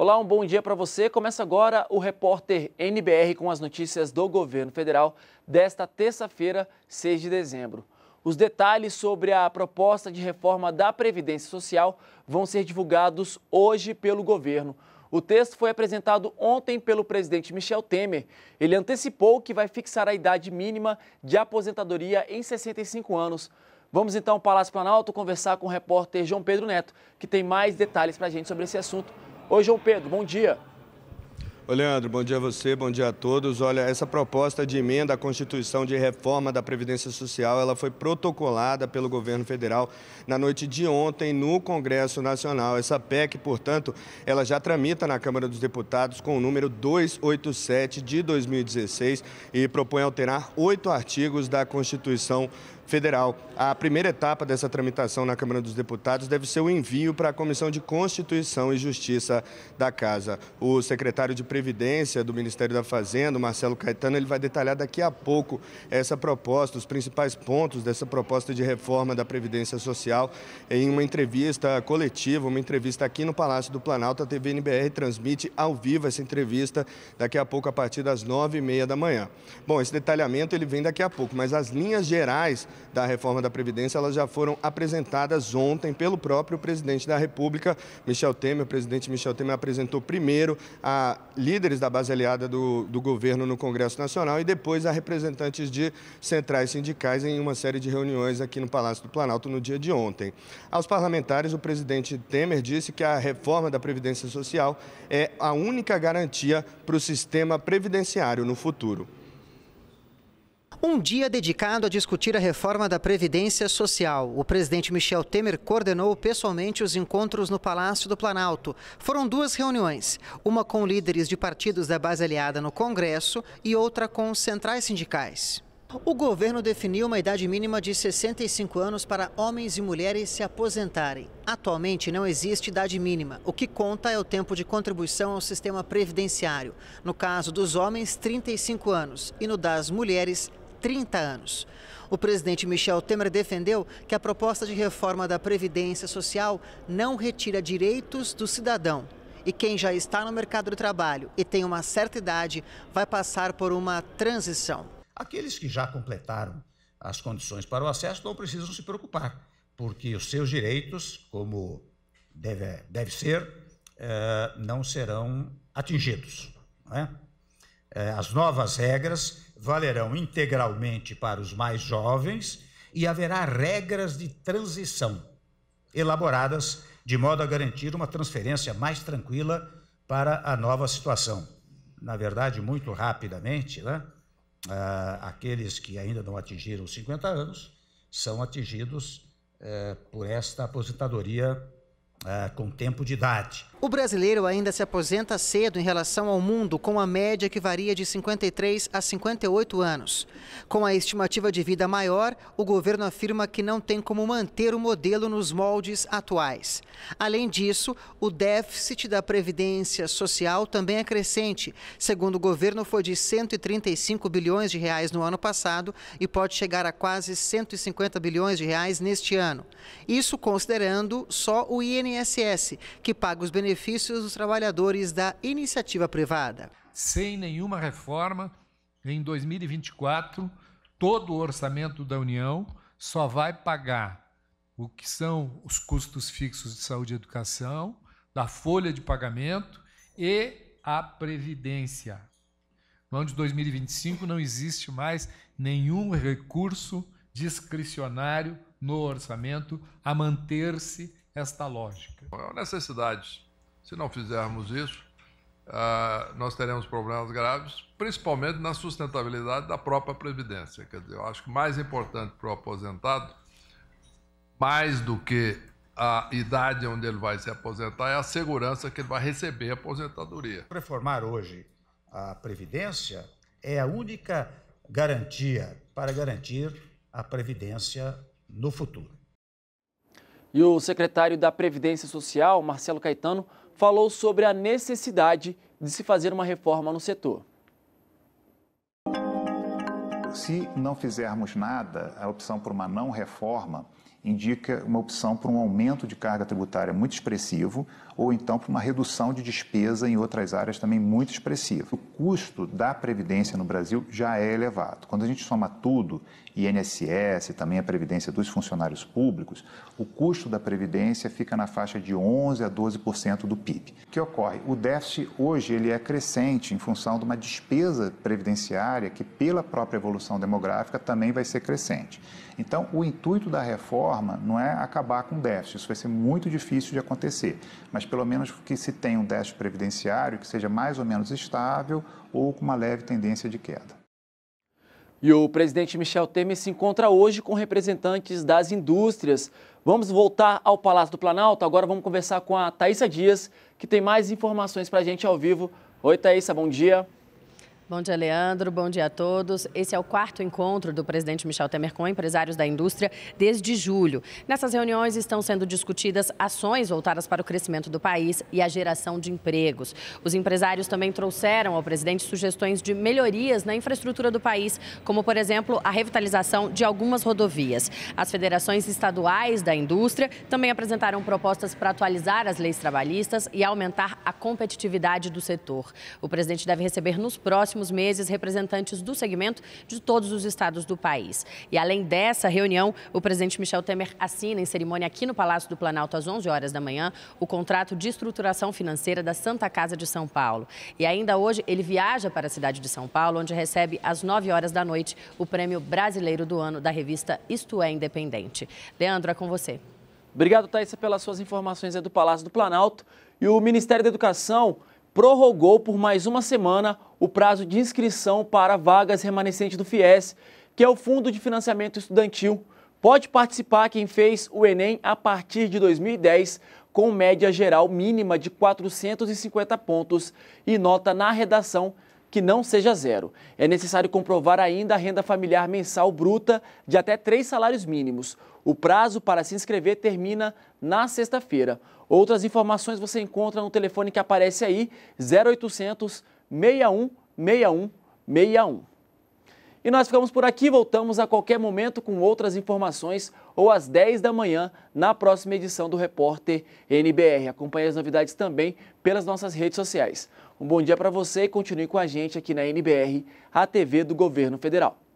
Olá, um bom dia para você. Começa agora o repórter NBR com as notícias do governo federal desta terça-feira, 6 de dezembro. Os detalhes sobre a proposta de reforma da Previdência Social vão ser divulgados hoje pelo governo. O texto foi apresentado ontem pelo presidente Michel Temer. Ele antecipou que vai fixar a idade mínima de aposentadoria em 65 anos. Vamos então ao Palácio Planalto conversar com o repórter João Pedro Neto, que tem mais detalhes para a gente sobre esse assunto. Oi, João Pedro, bom dia. Oi, Leandro, bom dia a você, bom dia a todos. Olha, essa proposta de emenda à Constituição de reforma da Previdência Social, ela foi protocolada pelo governo federal na noite de ontem no Congresso Nacional. Essa PEC, portanto, ela já tramita na Câmara dos Deputados com o número 287 de 2016 e propõe alterar oito artigos da Constituição Federal. A primeira etapa dessa tramitação na Câmara dos Deputados deve ser o envio para a Comissão de Constituição e Justiça da Casa. O secretário de Previdência do Ministério da Fazenda, Marcelo Caetano, ele vai detalhar daqui a pouco essa proposta, os principais pontos dessa proposta de reforma da Previdência Social em uma entrevista coletiva, uma entrevista aqui no Palácio do Planalto. A TV NBR transmite ao vivo essa entrevista daqui a pouco, a partir das nove e meia da manhã. Bom, esse detalhamento ele vem daqui a pouco, mas as linhas gerais da reforma da Previdência, elas já foram apresentadas ontem pelo próprio presidente da República, Michel Temer. O presidente Michel Temer apresentou primeiro a líderes da base aliada do, do governo no Congresso Nacional e depois a representantes de centrais sindicais em uma série de reuniões aqui no Palácio do Planalto no dia de ontem. Aos parlamentares, o presidente Temer disse que a reforma da Previdência Social é a única garantia para o sistema previdenciário no futuro. Um dia dedicado a discutir a reforma da Previdência Social. O presidente Michel Temer coordenou pessoalmente os encontros no Palácio do Planalto. Foram duas reuniões, uma com líderes de partidos da base aliada no Congresso e outra com centrais sindicais. O governo definiu uma idade mínima de 65 anos para homens e mulheres se aposentarem. Atualmente não existe idade mínima. O que conta é o tempo de contribuição ao sistema previdenciário. No caso dos homens, 35 anos e no das mulheres, 30 anos. O presidente Michel Temer defendeu que a proposta de reforma da Previdência Social não retira direitos do cidadão. E quem já está no mercado de trabalho e tem uma certa idade vai passar por uma transição. Aqueles que já completaram as condições para o acesso não precisam se preocupar, porque os seus direitos, como deve, deve ser, eh, não serão atingidos. Não é? Eh, as novas regras valerão integralmente para os mais jovens e haverá regras de transição elaboradas de modo a garantir uma transferência mais tranquila para a nova situação. Na verdade, muito rapidamente, né? ah, aqueles que ainda não atingiram os 50 anos são atingidos eh, por esta aposentadoria ah, com tempo de idade. O brasileiro ainda se aposenta cedo em relação ao mundo, com a média que varia de 53 a 58 anos. Com a estimativa de vida maior, o governo afirma que não tem como manter o modelo nos moldes atuais. Além disso, o déficit da Previdência Social também é crescente. Segundo o governo, foi de 135 bilhões de reais no ano passado e pode chegar a quase 150 bilhões de reais neste ano. Isso considerando só o INSS, que paga os benefícios benefícios dos trabalhadores da iniciativa privada. Sem nenhuma reforma, em 2024, todo o orçamento da União só vai pagar o que são os custos fixos de saúde e educação, da folha de pagamento e a previdência. No ano de 2025 não existe mais nenhum recurso discricionário no orçamento a manter-se esta lógica. É uma necessidade se não fizermos isso, Uh, nós teremos problemas graves, principalmente na sustentabilidade da própria Previdência. Quer dizer, eu acho que mais importante para o aposentado, mais do que a idade onde ele vai se aposentar, é a segurança que ele vai receber a aposentadoria. Reformar hoje a Previdência é a única garantia para garantir a Previdência no futuro. E o secretário da Previdência Social, Marcelo Caetano, falou sobre a necessidade de se fazer uma reforma no setor. Se não fizermos nada, a opção por uma não reforma indica uma opção por um aumento de carga tributária muito expressivo ou então por uma redução de despesa em outras áreas também muito expressiva. O custo da previdência no Brasil já é elevado. Quando a gente soma tudo, INSS, também a previdência dos funcionários públicos, o custo da previdência fica na faixa de 11 a 12% do PIB. O que ocorre? O déficit hoje ele é crescente em função de uma despesa previdenciária que pela própria evolução evolução demográfica também vai ser crescente. Então, o intuito da reforma não é acabar com o déficit, isso vai ser muito difícil de acontecer, mas pelo menos que se tenha um déficit previdenciário que seja mais ou menos estável ou com uma leve tendência de queda. E o presidente Michel Temer se encontra hoje com representantes das indústrias. Vamos voltar ao Palácio do Planalto. Agora vamos conversar com a Thaisa Dias, que tem mais informações para a gente ao vivo. Oi, Thaisa, bom dia. Bom dia, Leandro. Bom dia a todos. Esse é o quarto encontro do presidente Michel Temer com empresários da indústria desde julho. Nessas reuniões estão sendo discutidas ações voltadas para o crescimento do país e a geração de empregos. Os empresários também trouxeram ao presidente sugestões de melhorias na infraestrutura do país, como, por exemplo, a revitalização de algumas rodovias. As federações estaduais da indústria também apresentaram propostas para atualizar as leis trabalhistas e aumentar a competitividade do setor. O presidente deve receber nos próximos próximos meses representantes do segmento de todos os estados do país. E além dessa reunião, o presidente Michel Temer assina em cerimônia aqui no Palácio do Planalto às 11 horas da manhã o contrato de estruturação financeira da Santa Casa de São Paulo. E ainda hoje ele viaja para a cidade de São Paulo, onde recebe às 9 horas da noite o Prêmio Brasileiro do Ano da revista Isto é Independente. Leandro, é com você. Obrigado, Thaisa, pelas suas informações do Palácio do Planalto. E o Ministério da Educação prorrogou por mais uma semana o prazo de inscrição para vagas remanescentes do FIES, que é o Fundo de Financiamento Estudantil. Pode participar quem fez o Enem a partir de 2010, com média geral mínima de 450 pontos e nota na redação que não seja zero. É necessário comprovar ainda a renda familiar mensal bruta de até três salários mínimos. O prazo para se inscrever termina na sexta-feira. Outras informações você encontra no telefone que aparece aí, 0800 61 61 61. E nós ficamos por aqui, voltamos a qualquer momento com outras informações ou às 10 da manhã na próxima edição do Repórter NBR. Acompanhe as novidades também pelas nossas redes sociais. Um bom dia para você e continue com a gente aqui na NBR, a TV do Governo Federal.